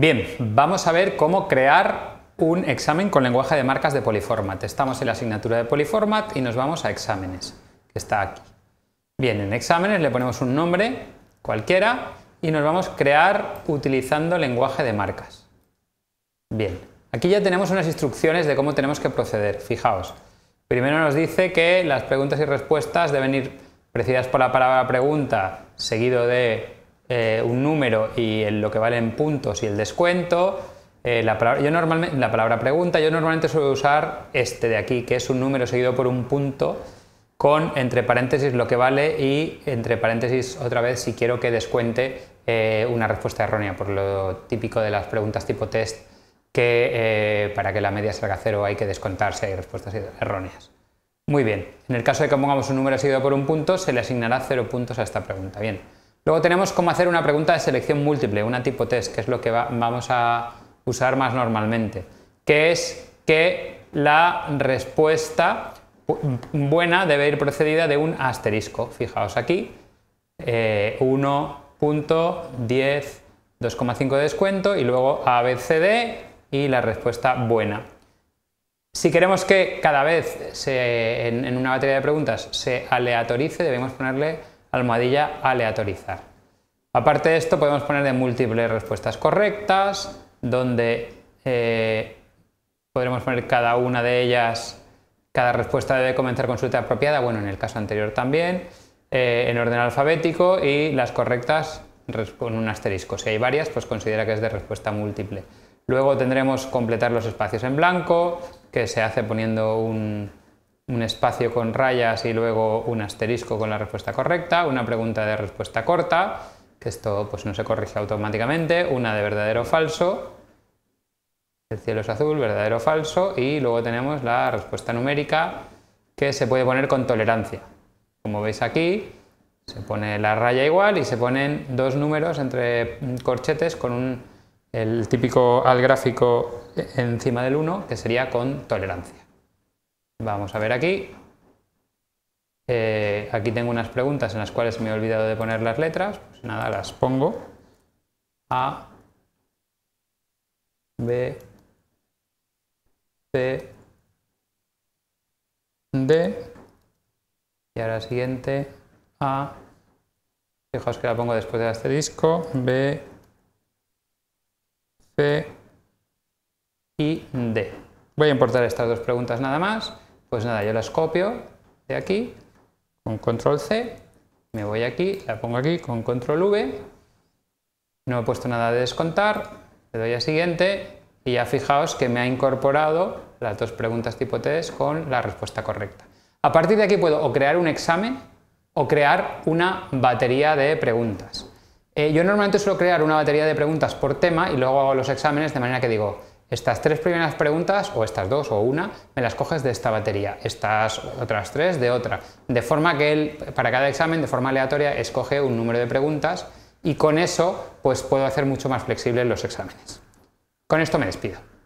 Bien, vamos a ver cómo crear un examen con lenguaje de marcas de poliformat. Estamos en la asignatura de poliformat y nos vamos a exámenes, que está aquí. Bien, en exámenes le ponemos un nombre cualquiera y nos vamos a crear utilizando lenguaje de marcas. Bien, aquí ya tenemos unas instrucciones de cómo tenemos que proceder. Fijaos, primero nos dice que las preguntas y respuestas deben ir precedidas por la palabra pregunta, seguido de eh, un número y lo que vale en puntos y el descuento. Eh, la, palabra, yo normalmente, pregunta, yo normalmente suelo usar este de aquí, que es un número seguido por un punto con entre paréntesis lo que vale y entre paréntesis otra vez si quiero que descuente eh, una respuesta errónea, por lo típico de las preguntas tipo test, que para que la media salga cero hay que descontar si hay respuestas erróneas. Muy bien, en el caso de que pongamos un número seguido por un punto, se le asignará cero puntos a esta pregunta. Bien, Luego tenemos cómo hacer una pregunta de selección múltiple, una tipo test, que es lo que vamos a usar más normalmente, que es que la respuesta buena debe ir precedida de un asterisco. Fijaos aquí, 1.10, eh, 2,5 de descuento y luego ABCD y la respuesta buena. Si queremos que cada vez en una batería de preguntas se aleatorice, debemos ponerle almohadilla aleatorizar. Aparte de esto, podemos poner de múltiples respuestas correctas, donde eh, podremos poner cada una de ellas, cada respuesta debe comenzar con su letra apropiada, bueno, en el caso anterior también, eh, en orden alfabético y las correctas con un asterisco. Si hay varias, pues considera que es de respuesta múltiple. Luego tendremos completar los espacios en blanco, que se hace poniendo un, un espacio con rayas y luego un asterisco con la respuesta correcta, una pregunta de respuesta corta, que esto pues no se corrige automáticamente, una de verdadero o falso, el cielo es azul, verdadero o falso, y luego tenemos la respuesta numérica que se puede poner con tolerancia. Como veis aquí, se pone la raya igual y se ponen dos números entre corchetes con un, el típico al gráfico eh, encima del 1, que sería con tolerancia. Vamos a ver aquí. Eh, aquí tengo unas preguntas en las cuales me he olvidado de poner las letras. Pues nada, las pongo. A, B, C, D. Y ahora siguiente. A. Fijaos que la pongo después este asterisco. B, C y D. Voy a importar estas dos preguntas nada más. Pues nada, yo las copio de aquí con control C, me voy aquí, la pongo aquí con control V, no he puesto nada de descontar, le doy a siguiente y ya fijaos que me ha incorporado las dos preguntas tipo test con la respuesta correcta. A partir de aquí puedo o crear un examen o crear una batería de preguntas. Eh, yo normalmente suelo crear una batería de preguntas por tema y luego hago los exámenes de manera que digo, estas tres primeras preguntas, o estas dos o una, me las coges de esta batería, estas otras tres de otra. De forma que él, para cada examen, de forma aleatoria, escoge un número de preguntas y con eso pues puedo hacer mucho más flexibles los exámenes. Con esto me despido.